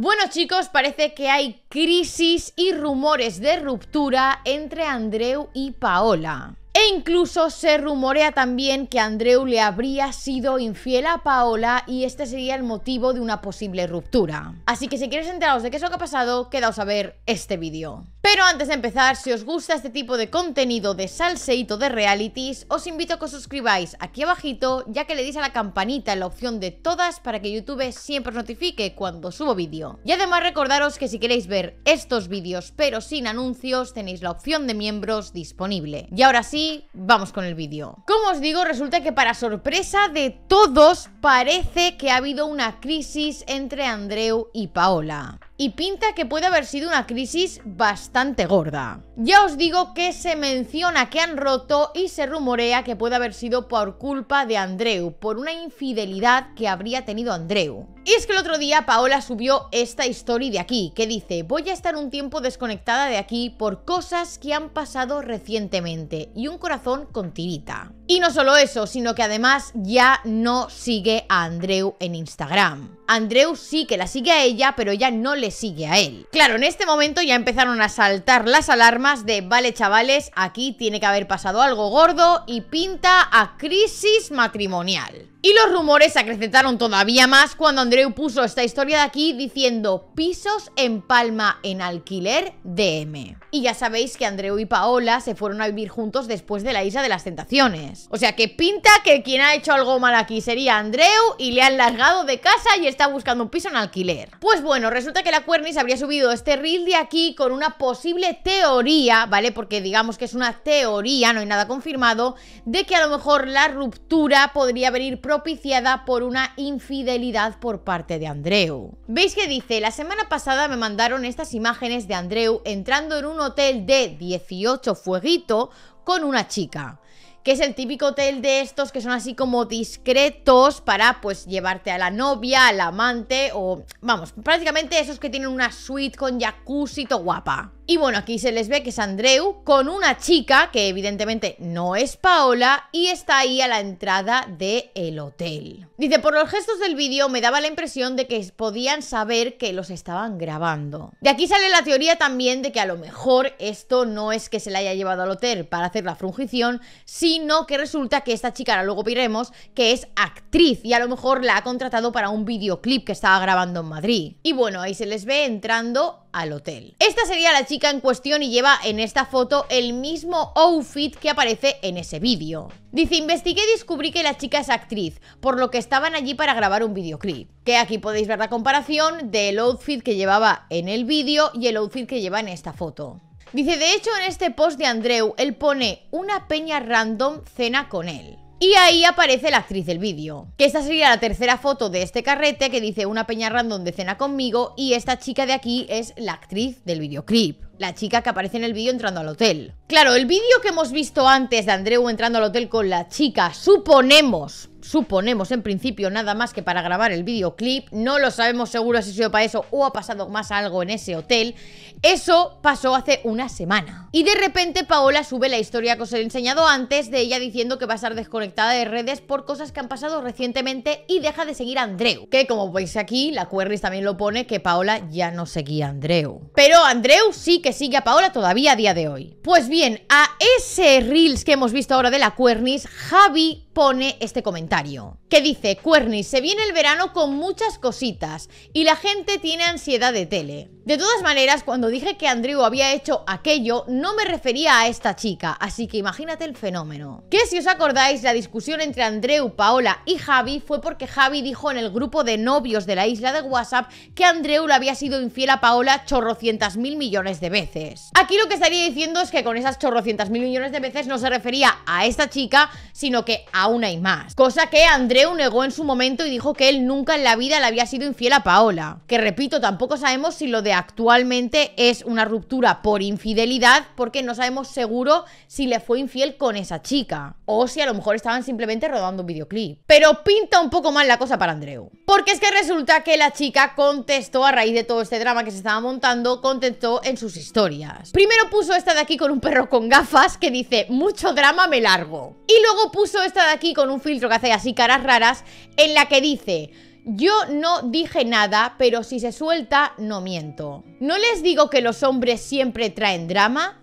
Bueno chicos, parece que hay crisis y rumores de ruptura entre Andreu y Paola. E incluso se rumorea también que Andreu le habría sido infiel a Paola y este sería el motivo de una posible ruptura. Así que si quieres enteraros de qué es lo que ha pasado, quedaos a ver este vídeo. Pero antes de empezar, si os gusta este tipo de contenido de salseito de realities, os invito a que os suscribáis aquí abajito, ya que le deis a la campanita en la opción de todas para que YouTube siempre os notifique cuando subo vídeo. Y además recordaros que si queréis ver estos vídeos pero sin anuncios, tenéis la opción de miembros disponible. Y ahora sí, vamos con el vídeo. Como os digo, resulta que para sorpresa de todos parece que ha habido una crisis entre Andreu y Paola y pinta que puede haber sido una crisis bastante gorda. Ya os digo que se menciona que han roto y se rumorea que puede haber sido por culpa de Andreu, por una infidelidad que habría tenido Andreu. Y es que el otro día Paola subió esta historia de aquí, que dice, voy a estar un tiempo desconectada de aquí por cosas que han pasado recientemente y un corazón con tirita. Y no solo eso, sino que además ya no sigue a Andreu en Instagram. Andreu sí que la sigue a ella, pero ya no le sigue a él. Claro, en este momento ya empezaron a saltar las alarmas de, vale chavales, aquí tiene que haber pasado algo gordo y pinta a crisis matrimonial. Y los rumores se acrecentaron todavía más cuando Andreu puso esta historia de aquí diciendo pisos en Palma en alquiler DM. Y ya sabéis que Andreu y Paola se fueron a vivir juntos después de la Isla de las Tentaciones. O sea, que pinta que quien ha hecho algo mal aquí sería Andreu y le han largado de casa y está buscando un piso en alquiler. Pues bueno, resulta que la Cuernis habría subido este reel de aquí con una posible teoría, ¿vale? Porque digamos que es una teoría, no hay nada confirmado, de que a lo mejor la ruptura podría venir propiciada por una infidelidad por parte de Andreu. ¿Veis que dice? La semana pasada me mandaron estas imágenes de Andreu entrando en un hotel de 18 fueguito con una chica que es el típico hotel de estos que son así como discretos para pues llevarte a la novia, al amante o vamos, prácticamente esos que tienen una suite con jacuzzi to guapa. Y bueno, aquí se les ve que es Andreu con una chica que evidentemente no es Paola y está ahí a la entrada del el hotel. Dice, por los gestos del vídeo me daba la impresión de que podían saber que los estaban grabando. De aquí sale la teoría también de que a lo mejor esto no es que se la haya llevado al hotel para hacer la frungición, sino que resulta que esta chica, la luego veremos, que es actriz y a lo mejor la ha contratado para un videoclip que estaba grabando en Madrid. Y bueno, ahí se les ve entrando al hotel. Esta sería la chica en cuestión y lleva en esta foto el mismo outfit que aparece en ese vídeo. Dice, investigué y descubrí que la chica es actriz, por lo que estaban allí para grabar un videoclip. Que aquí podéis ver la comparación del outfit que llevaba en el vídeo y el outfit que lleva en esta foto. Dice, de hecho en este post de Andreu, él pone una peña random cena con él. Y ahí aparece la actriz del vídeo. Que esta sería la tercera foto de este carrete que dice una peña random de cena conmigo y esta chica de aquí es la actriz del videoclip. La chica que aparece en el vídeo entrando al hotel. Claro, el vídeo que hemos visto antes de Andreu entrando al hotel con la chica, suponemos suponemos en principio nada más que para grabar el videoclip, no lo sabemos seguro si ha sido para eso o ha pasado más algo en ese hotel, eso pasó hace una semana. Y de repente Paola sube la historia que os he enseñado antes de ella diciendo que va a estar desconectada de redes por cosas que han pasado recientemente y deja de seguir a Andreu, que como veis aquí, la cuernis también lo pone que Paola ya no seguía a Andreu. Pero Andreu sí que sigue a Paola todavía a día de hoy. Pues bien, a ese Reels que hemos visto ahora de la cuernis Javi pone este comentario que dice, Cuerny, se viene el verano con muchas cositas y la gente tiene ansiedad de tele. De todas maneras, cuando dije que Andreu había hecho aquello, no me refería a esta chica, así que imagínate el fenómeno. Que si os acordáis, la discusión entre Andreu, Paola y Javi fue porque Javi dijo en el grupo de novios de la isla de WhatsApp que Andreu le había sido infiel a Paola chorrocientas mil millones de veces. Aquí lo que estaría diciendo es que con esas chorrocientas mil millones de veces no se refería a esta chica, sino que aún hay más que Andreu negó en su momento y dijo que él nunca en la vida le había sido infiel a Paola. Que repito, tampoco sabemos si lo de actualmente es una ruptura por infidelidad, porque no sabemos seguro si le fue infiel con esa chica. O si a lo mejor estaban simplemente rodando un videoclip. Pero pinta un poco mal la cosa para Andreu. Porque es que resulta que la chica contestó a raíz de todo este drama que se estaba montando, contestó en sus historias. Primero puso esta de aquí con un perro con gafas que dice, mucho drama me largo. Y luego puso esta de aquí con un filtro que hace así caras raras, en la que dice, yo no dije nada, pero si se suelta, no miento. No les digo que los hombres siempre traen drama,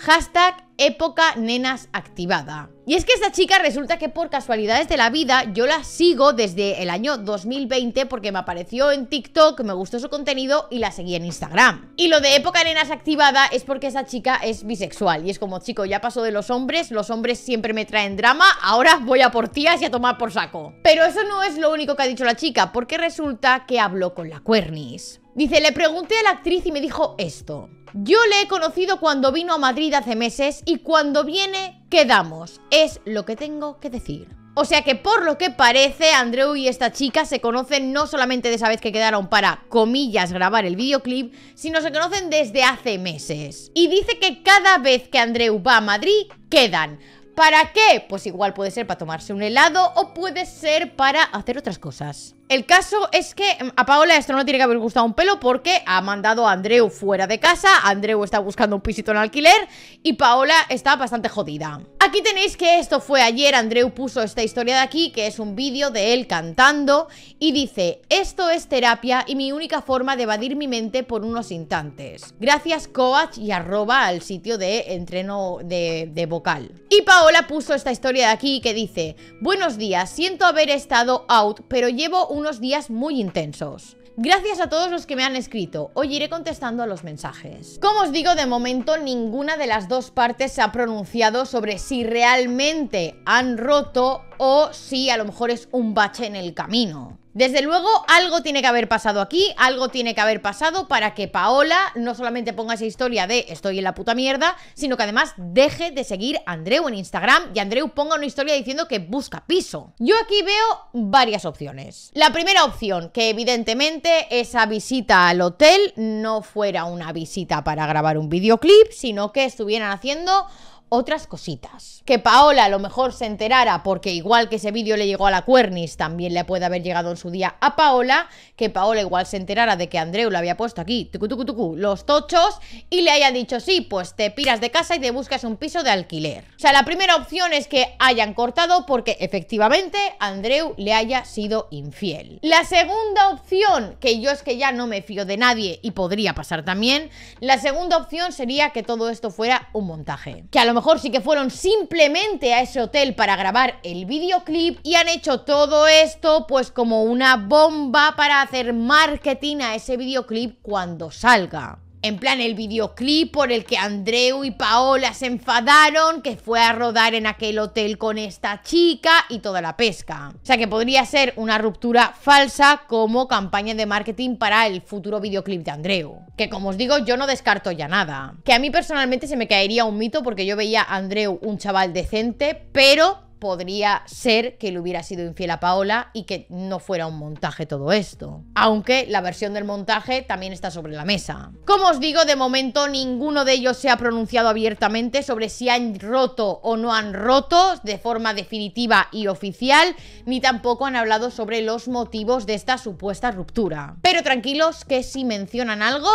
Hashtag época nenas activada. Y es que esta chica resulta que por casualidades de la vida yo la sigo desde el año 2020 porque me apareció en TikTok, me gustó su contenido y la seguí en Instagram. Y lo de época nenas activada es porque esa chica es bisexual y es como, chico, ya pasó de los hombres, los hombres siempre me traen drama, ahora voy a por tías y a tomar por saco. Pero eso no es lo único que ha dicho la chica porque resulta que habló con la cuernis. Dice, le pregunté a la actriz y me dijo esto. Yo le he conocido cuando vino a Madrid hace meses y cuando viene quedamos. Es lo que tengo que decir. O sea que por lo que parece, Andreu y esta chica se conocen no solamente de esa vez que quedaron para, comillas, grabar el videoclip, sino se conocen desde hace meses. Y dice que cada vez que Andreu va a Madrid, quedan. ¿Para qué? Pues igual puede ser para tomarse un helado o puede ser para hacer otras cosas. El caso es que mm, a Paola esto no tiene que haber gustado un pelo porque ha mandado a Andreu fuera de casa, Andreu está buscando un pisito en alquiler y Paola está bastante jodida. Aquí tenéis que esto fue ayer, Andreu puso esta historia de aquí, que es un vídeo de él cantando y dice, esto es terapia y mi única forma de evadir mi mente por unos instantes. Gracias coach y arroba al sitio de entreno de, de vocal. Y Paola puso esta historia de aquí que dice, buenos días, siento haber estado out, pero llevo unos días muy intensos. Gracias a todos los que me han escrito, hoy iré contestando a los mensajes. Como os digo, de momento ninguna de las dos partes se ha pronunciado sobre si realmente han roto o si a lo mejor es un bache en el camino. Desde luego, algo tiene que haber pasado aquí, algo tiene que haber pasado para que Paola no solamente ponga esa historia de estoy en la puta mierda, sino que además deje de seguir a Andreu en Instagram y Andreu ponga una historia diciendo que busca piso. Yo aquí veo varias opciones. La primera opción, que evidentemente esa visita al hotel no fuera una visita para grabar un videoclip, sino que estuvieran haciendo otras cositas. Que Paola a lo mejor se enterara, porque igual que ese vídeo le llegó a la Cuernis, también le puede haber llegado en su día a Paola, que Paola igual se enterara de que Andreu le había puesto aquí, tucu, tucu, tucu, los tochos, y le haya dicho, sí, pues te piras de casa y te buscas un piso de alquiler. O sea, la primera opción es que hayan cortado porque efectivamente Andreu le haya sido infiel. La segunda opción, que yo es que ya no me fío de nadie y podría pasar también, la segunda opción sería que todo esto fuera un montaje. Que a lo mejor sí que fueron simplemente a ese hotel para grabar el videoclip y han hecho todo esto pues como una bomba para hacer marketing a ese videoclip cuando salga. En plan, el videoclip por el que Andreu y Paola se enfadaron, que fue a rodar en aquel hotel con esta chica y toda la pesca. O sea que podría ser una ruptura falsa como campaña de marketing para el futuro videoclip de Andreu. Que como os digo, yo no descarto ya nada. Que a mí personalmente se me caería un mito porque yo veía a Andreu un chaval decente, pero podría ser que le hubiera sido infiel a Paola y que no fuera un montaje todo esto. Aunque la versión del montaje también está sobre la mesa. Como os digo, de momento ninguno de ellos se ha pronunciado abiertamente sobre si han roto o no han roto de forma definitiva y oficial, ni tampoco han hablado sobre los motivos de esta supuesta ruptura. Pero tranquilos que si mencionan algo,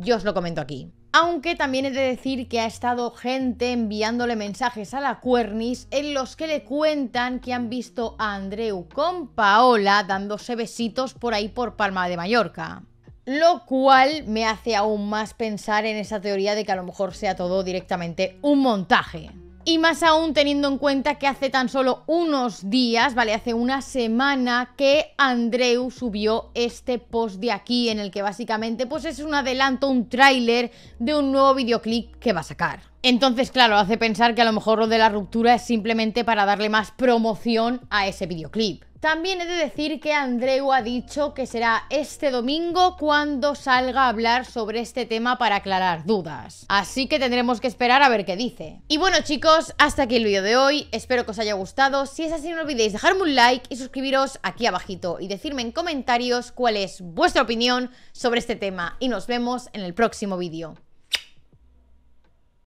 yo os lo comento aquí. Aunque también he de decir que ha estado gente enviándole mensajes a la Cuernis en los que le cuentan que han visto a Andreu con Paola dándose besitos por ahí por Palma de Mallorca. Lo cual me hace aún más pensar en esa teoría de que a lo mejor sea todo directamente un montaje. Y más aún teniendo en cuenta que hace tan solo unos días, vale, hace una semana que Andreu subió este post de aquí en el que básicamente pues es un adelanto, un tráiler de un nuevo videoclip que va a sacar. Entonces, claro, hace pensar que a lo mejor lo de la ruptura es simplemente para darle más promoción a ese videoclip. También he de decir que Andreu ha dicho que será este domingo cuando salga a hablar sobre este tema para aclarar dudas. Así que tendremos que esperar a ver qué dice. Y bueno chicos, hasta aquí el vídeo de hoy. Espero que os haya gustado. Si es así no olvidéis dejarme un like y suscribiros aquí abajito y decirme en comentarios cuál es vuestra opinión sobre este tema. Y nos vemos en el próximo vídeo.